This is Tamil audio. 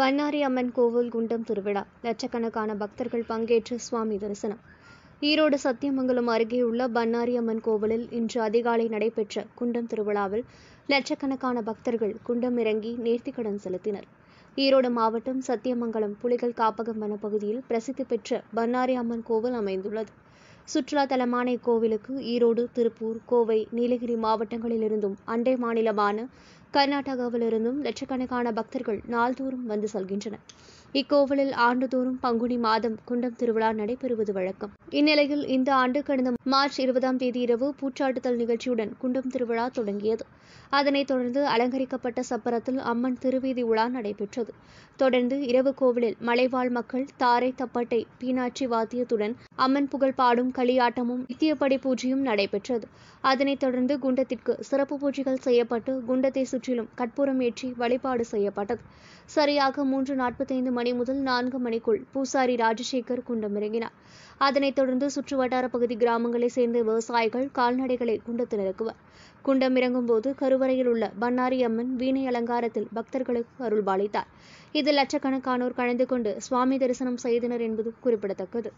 பண்ணாரி அம்மன் கோவில் குண்டம் திருவிழா லட்சக்கணக்கான பக்தர்கள் பங்கேற்று சுவாமி தரிசனம் ஈரோடு சத்தியமங்கலம் அருகே உள்ள பண்ணாரி அம்மன் கோவிலில் இன்று அதிகாலை நடைபெற்ற குண்டம் திருவிழாவில் லட்சக்கணக்கான பக்தர்கள் குண்டம் இறங்கி நேர்த்திக்கடன் செலுத்தினர் ஈரோடு மாவட்டம் சத்தியமங்கலம் புலிகள் காப்பகம் வனப்பகுதியில் பிரசித்தி பெற்ற பண்ணாரி அம்மன் கோவில் அமைந்துள்ளது சுற்றுலா தலமான இக்கோவிலுக்கு ஈரோடு திருப்பூர் கோவை நீலகிரி மாவட்டங்களிலிருந்தும் அண்டை மாநிலமான கர்நாடகாவிலிருந்தும் லட்சக்கணக்கான பக்தர்கள் நாள்தோறும் வந்து செல்கின்றனர் இக்கோவிலில் ஆண்டுதோறும் பங்குனி மாதம் குண்டம் திருவிழா நடைபெறுவது வழக்கம் இந்நிலையில் இந்த ஆண்டு கடந்த மார்ச் இருபதாம் தேதி இரவு பூச்சாட்டுதல் நிகழ்ச்சியுடன் குண்டம் திருவிழா தொடங்கியது அதனைத் தொடர்ந்து அலங்கரிக்கப்பட்ட சப்பரத்தில் அம்மன் திருவீதி உலா நடைபெற்றது தொடர்ந்து இரவு கோவிலில் மலைவாழ் மக்கள் தாரை தப்பட்டை பீனாட்சி வாத்தியத்துடன் அம்மன் புகழ் பாடும் களியாட்டமும் நித்தியப்படி பூஜையும் நடைபெற்றது அதனைத் தொடர்ந்து குண்டத்திற்கு சிறப்பு பூஜைகள் செய்யப்பட்டு குண்டத்தை சுற்றிலும் கற்பூரம் ஏற்றி வழிபாடு செய்யப்பட்டது சரியாக மூன்று நாற்பத்தைந்து மணி முதல் நான்கு மணிக்குள் பூசாரி ராஜசேகர் குண்டம் இறங்கினார் அதனைத் தொடர்ந்து சுற்று வட்டார பகுதி கிராமங்களைச் சேர்ந்த விவசாயிகள் கால்நடைகளை குண்டத்தில் இறக்குவர் குண்டம் இறங்கும்போது கருவறையில் உள்ள பன்னாரி அம்மன் வீணை அலங்காரத்தில் பக்தர்களுக்கு அருள்பாலித்தார் இதில் லட்சக்கணக்கானோர் கலந்து கொண்டு சுவாமி தரிசனம் செய்தனர் என்பது குறிப்பிடத்தக்கது